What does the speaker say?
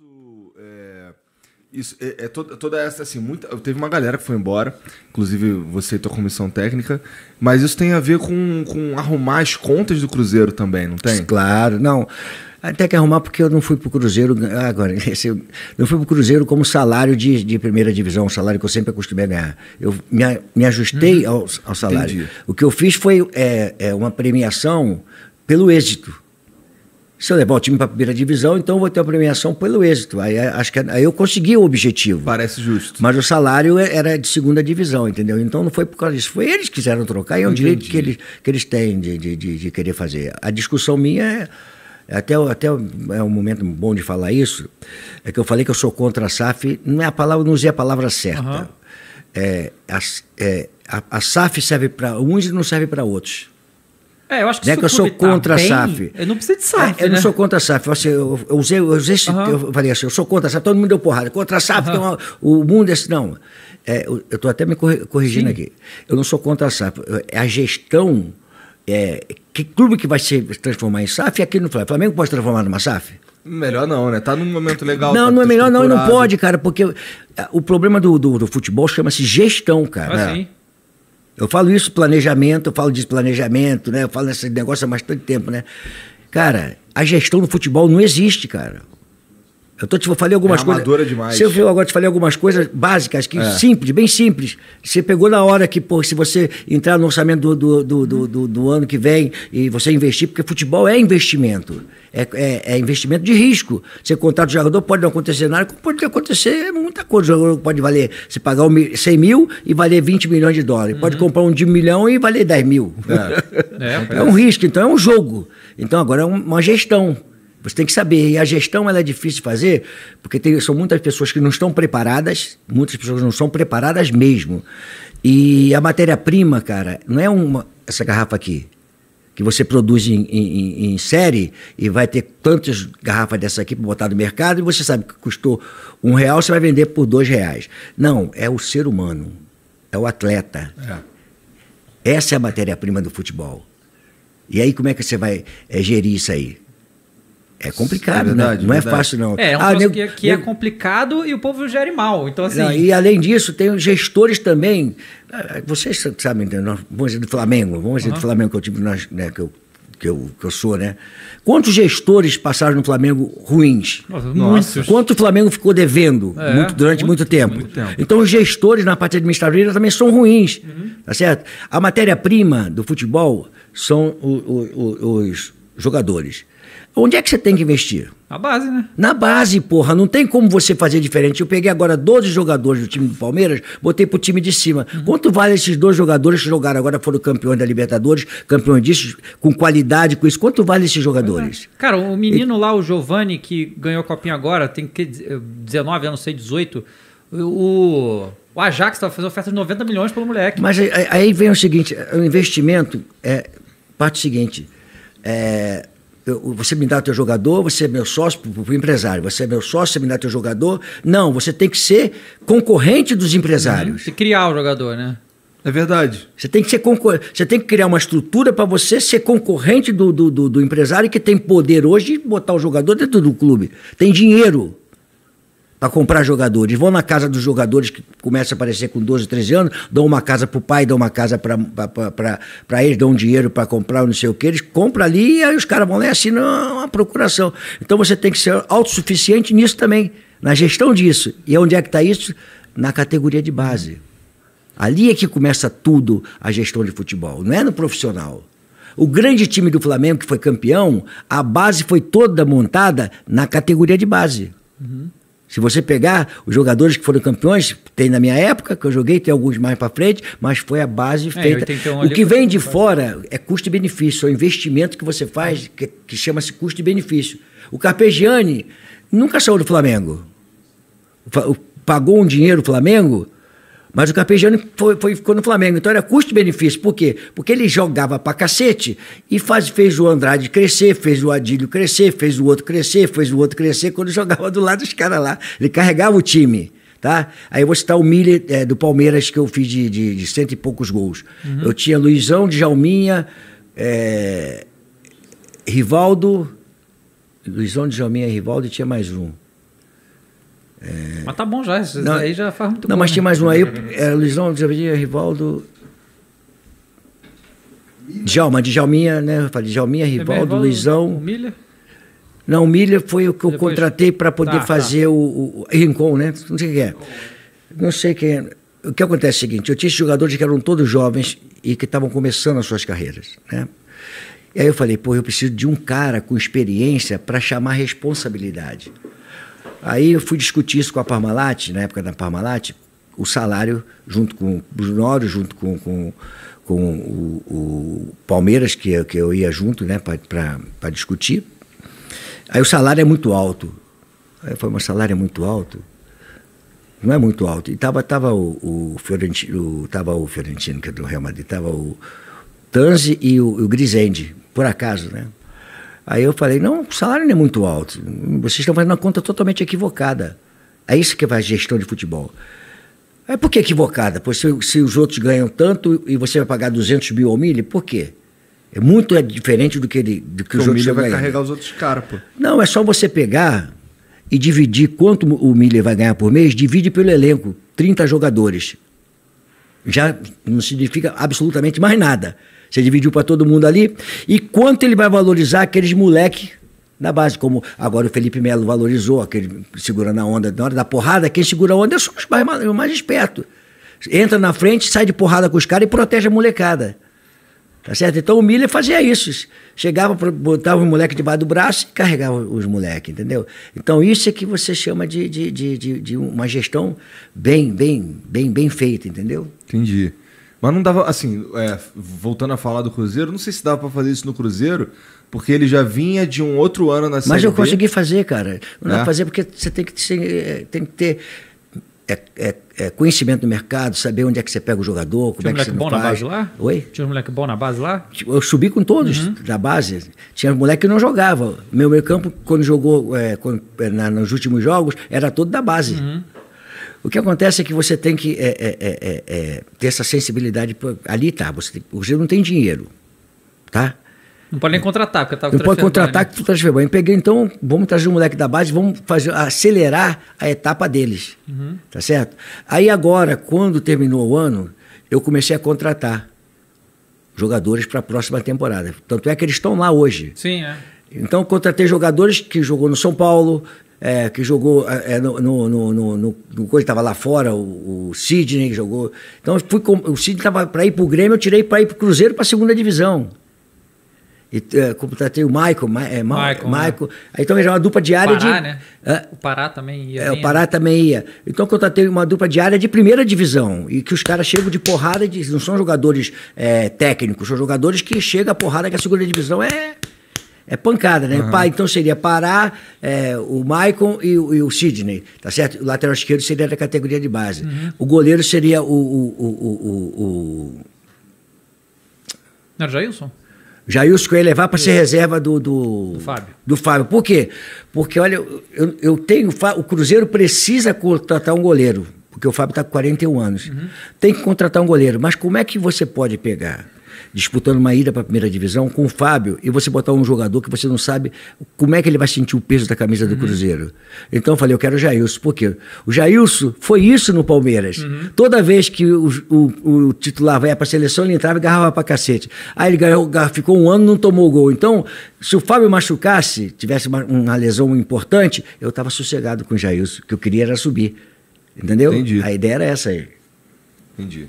Isso é. Isso é, é toda, toda, essa, assim, muita. Teve uma galera que foi embora, inclusive você e tua comissão técnica, mas isso tem a ver com, com arrumar as contas do Cruzeiro também, não tem? Claro, não. Até que arrumar, porque eu não fui para o Cruzeiro ah, agora. Eu não fui para o Cruzeiro como salário de, de primeira divisão, um salário que eu sempre acostumei a ganhar. Eu me, me ajustei hum, ao, ao salário. Entendi. O que eu fiz foi é, é uma premiação pelo êxito se eu levar o time para a primeira divisão, então eu vou ter uma premiação pelo êxito. Aí é, acho que é, aí eu consegui o objetivo. Parece justo. Mas o salário é, era de segunda divisão, entendeu? Então não foi por causa disso. Foi eles que quiseram trocar, e é um direito que eles, que eles têm de, de, de, querer fazer. A discussão minha é. Até, até é um momento bom de falar isso. É que eu falei que eu sou contra a SAF. Não, é a palavra, não usei a palavra certa. Uhum. É, a, é, a, a SAF serve para uns e não serve para outros. É, eu acho que não é que eu sou contra tá a SAF. Eu não preciso de SAF. É, eu né? não sou contra a SAF. Assim, eu, usei, eu, usei esse, uhum. eu falei assim, eu sou contra a SAF, todo mundo deu porrada. Contra a SAF, uhum. o mundo é assim. Não. É, eu estou até me corrigindo Sim. aqui. Eu não sou contra a SAF. É, a gestão. É, que clube que vai se transformar em SAF é aqui no Flamengo. Flamengo pode transformar numa SAF? Melhor não, né? Tá num momento legal. Não, tá não é melhor não, não pode, cara, porque é, o problema do, do, do futebol chama-se gestão, cara. Ah, né? sim. Eu falo isso, planejamento, eu falo de planejamento, né? Eu falo nesse negócio há bastante tempo, né? Cara, a gestão do futebol não existe, cara. Eu tô te falei algumas é coisas. demais. Você viu agora te falei algumas coisas básicas, que é. simples, bem simples. Você pegou na hora que, pô, se você entrar no orçamento do, do, do, do, do, do ano que vem e você investir, porque futebol é investimento. É, é, é investimento de risco. Você contrata o jogador, pode não acontecer nada, pode acontecer muita coisa. O jogador pode valer, você pagar 100 mil e valer 20 milhões de dólares. Uhum. Pode comprar um de milhão e valer 10 mil. É. é, é um risco, então é um jogo. Então agora é uma gestão. Você tem que saber. E a gestão ela é difícil de fazer, porque tem, são muitas pessoas que não estão preparadas, muitas pessoas não são preparadas mesmo. E a matéria-prima, cara, não é uma essa garrafa aqui, que você produz em, em, em série e vai ter tantas garrafas dessa aqui para botar no mercado e você sabe que custou um real, você vai vender por dois reais. Não, é o ser humano, é o atleta. É. Essa é a matéria-prima do futebol. E aí como é que você vai é, gerir isso aí? É complicado, é né? verdade, né? Não é fácil, não. É, é um ah, nego, que, que é nego... é complicado e o povo gere mal. Então, assim... Não, e além disso, tem os gestores também. Ah, vocês sabem, né, vamos dizer do Flamengo, vamos dizer uhum. do Flamengo que eu tive, né, que eu que eu, que eu sou, né? Quantos gestores passaram no Flamengo ruins? Nossa, quanto o Flamengo ficou devendo é, muito, durante muito, muito, tempo. muito, tempo. Então, os gestores na parte administrativa também são ruins, uhum. tá certo? A matéria-prima do futebol são o, o, o, os jogadores. Onde é que você tem que investir? Na base, né? Na base, porra. Não tem como você fazer diferente. Eu peguei agora 12 jogadores do time do Palmeiras, botei pro time de cima. Uhum. Quanto vale esses dois jogadores que jogaram agora, foram campeões da Libertadores, campeões disso, com qualidade, com isso? Quanto vale esses é. jogadores? É. Cara, o menino lá, o Giovani, que ganhou a copinha agora, tem que 19 anos, eh, sei, 18. O, o Ajax estava fazendo oferta de 90 milhões pelo moleque. Mas aí, aí vem o seguinte: o investimento é. Parte seguinte. É, eu, você me dá teu jogador, você é meu sócio, o empresário, você é meu sócio, você me dá teu jogador. Não, você tem que ser concorrente dos empresários. Você criar o jogador, né? É verdade. Você tem que, ser concor... você tem que criar uma estrutura para você ser concorrente do, do, do, do empresário que tem poder hoje de botar o jogador dentro do clube. Tem dinheiro para comprar jogadores. Vão na casa dos jogadores que começa a aparecer com 12, 13 anos, dão uma casa para o pai, dão uma casa para eles, dão dinheiro para comprar, não sei o que. Eles compram ali e aí os caras vão lá e assinam uma procuração. Então você tem que ser autossuficiente nisso também, na gestão disso. E onde é que está isso? Na categoria de base. Ali é que começa tudo a gestão de futebol, não é no profissional. O grande time do Flamengo que foi campeão, a base foi toda montada na categoria de base. Uhum. Se você pegar os jogadores que foram campeões, tem na minha época, que eu joguei, tem alguns mais para frente, mas foi a base é, feita. o que vem de fora é custo e benefício, é o investimento que você faz, que, que chama-se custo e benefício. O Carpegiani nunca saiu do Flamengo. Pagou um dinheiro o Flamengo, mas o Carpegiani foi, foi, ficou no Flamengo. Então era custo-benefício. Por quê? Porque ele jogava pra cacete e faz, fez o Andrade crescer, fez o Adílio crescer, fez o outro crescer, fez o outro crescer. Quando jogava do lado dos caras lá, ele carregava o time. Tá? Aí eu vou citar o Miller é, do Palmeiras que eu fiz de, de, de cento e poucos gols. Uhum. Eu tinha Luizão, Djalminha, é, Rivaldo. Luizão, Djalminha e Rivaldo e tinha mais um. É... Mas tá bom já, isso não, aí já faz muito Não, bom, mas né? tinha mais um aí, era é, é, é, Luizão, Javier, Rivaldo. Djalma, Djalminha, né? Eu falei Djalminha, Rivaldo, Rivaldo Luizão. Milha? Não, Milha foi o que eu Depois... contratei para poder tá, tá. fazer tá. o, o Rincon, né? Não sei quem é. Não sei quem é. O que acontece é o seguinte, eu tinha jogadores que eram todos jovens e que estavam começando as suas carreiras, né? E aí eu falei, pô, eu preciso de um cara com experiência para chamar responsabilidade. Aí eu fui discutir isso com a Parmalat, na época da Parmalat, o salário, junto com o Brunório, junto com, com, com o, o, Palmeiras, que, que eu ia junto né, para discutir. Aí o salário é muito alto. Aí eu falei, mas salário é muito alto? Não é muito alto. E tava, tava o, o Fiorentino, tava o Fiorentino, que é do Real Madrid, tava o Tanzi e o, o por acaso, né? Aí eu falei, não, o salário não é muito alto. Vocês estão fazendo uma conta totalmente equivocada. É isso que faz gestão de futebol. Aí por que equivocada? Pois se, se, os outros ganham tanto e você vai pagar 200 mil ao milho, por quê? É muito é diferente do que, ele, do que, os outros ganham. O milho vai carregar os outros caras, pô. Não, é só você pegar e dividir quanto o Miller vai ganhar por mês, divide pelo elenco, 30 jogadores já não significa absolutamente mais nada. Você dividiu para todo mundo ali. E quanto ele vai valorizar aqueles moleque na base, como agora o Felipe Melo valorizou, aquele segurando a onda. Na hora da porrada, quem segura a onda é só os mais, mais espertos. Entra na frente, sai de porrada com os caras e protege a molecada. Tá certo? Então o Miller fazia isso. Chegava, botava os moleques debaixo do braço e carregava os moleques, entendeu? Então isso é que você chama de, de, de, de, uma gestão bem, bem, bem, bem feita, entendeu? Entendi. Mas não dava, assim, é, voltando a falar do Cruzeiro, não sei se dava para fazer isso no Cruzeiro, porque ele já vinha de um outro ano na Série Mas eu consegui fazer, cara. Não dá pra é? fazer porque você tem que ter, é, tem que ter é, é é, conhecimento do mercado, saber onde é que você pega o jogador, como tinha é que você tinha moleque bom na base lá? Oi? Tinha um moleque bom na base lá? Tipo, eu subi com todos uhum. da base. Tinha um moleque que não jogava. Meu meio campo, quando jogou é, quando, é, na, nos últimos jogos, era todo da base. Uhum. O que acontece é que você tem que é, é, é ter essa sensibilidade. Pra, ali tá, você, tem, você não tem dinheiro, tá? Não pode nem contratar, porque eu tava com Não pode contratar que né? tu transfer banho. Peguei, então, vamos trazer o moleque da base, vamos fazer, acelerar a etapa deles. Uhum. Tá certo? Aí agora, quando terminou o ano, eu comecei a contratar jogadores para a próxima temporada. Tanto é que eles estão lá hoje. Sim, é. Então, contratei jogadores que jogou no São Paulo, é, que jogou é, é no, no, no, no, no, no coisa estava lá fora, o, o Sidney jogou. Então fui com, o Sidney estava para ir para o Grêmio, eu tirei para ir para o Cruzeiro para a segunda divisão. E, uh, é, tratei tá, o Michael, Ma, é, Michael, Michael. Né? Então era uma dupla diária Pará, de. Né? o Pará também ia. É, o Pará né? também ia. Então contratei uma dupla diária de primeira divisão. E que os caras chegam de porrada de. Não são jogadores é, técnicos, são jogadores que chegam a porrada que a segunda divisão é. É pancada, né? Uhum. então seria Pará, é, o Maicon e, e, o Sidney, tá certo? O lateral esquerdo seria da categoria de base. Uhum. O goleiro seria o. o, o, o, o, o... Não era Jailson? Jailson Coelho levar para ser é. reserva do, do, do, Fábio. do Fábio. Por quê? Porque, olha, eu, eu tenho. O Cruzeiro precisa contratar um goleiro, porque o Fábio está com 41 anos. Uhum. Tem que contratar um goleiro. Mas como é que você pode pegar disputando uma ida para a primeira divisão com o Fábio e você botar um jogador que você não sabe como é que ele vai sentir o peso da camisa do uhum. Cruzeiro. Então eu falei, eu quero o Jailson, por quê? O Jailson foi isso no Palmeiras. Uhum. Toda vez que o, o, o titular vai para a seleção, ele entrava e agarrava para cacete. Aí ele ganhou, ficou um ano não tomou gol. Então, se o Fábio machucasse, tivesse uma, uma lesão importante, eu estava sossegado com o Jailson. O que eu queria era subir. Entendeu? Entendi. A ideia era essa aí. Entendi.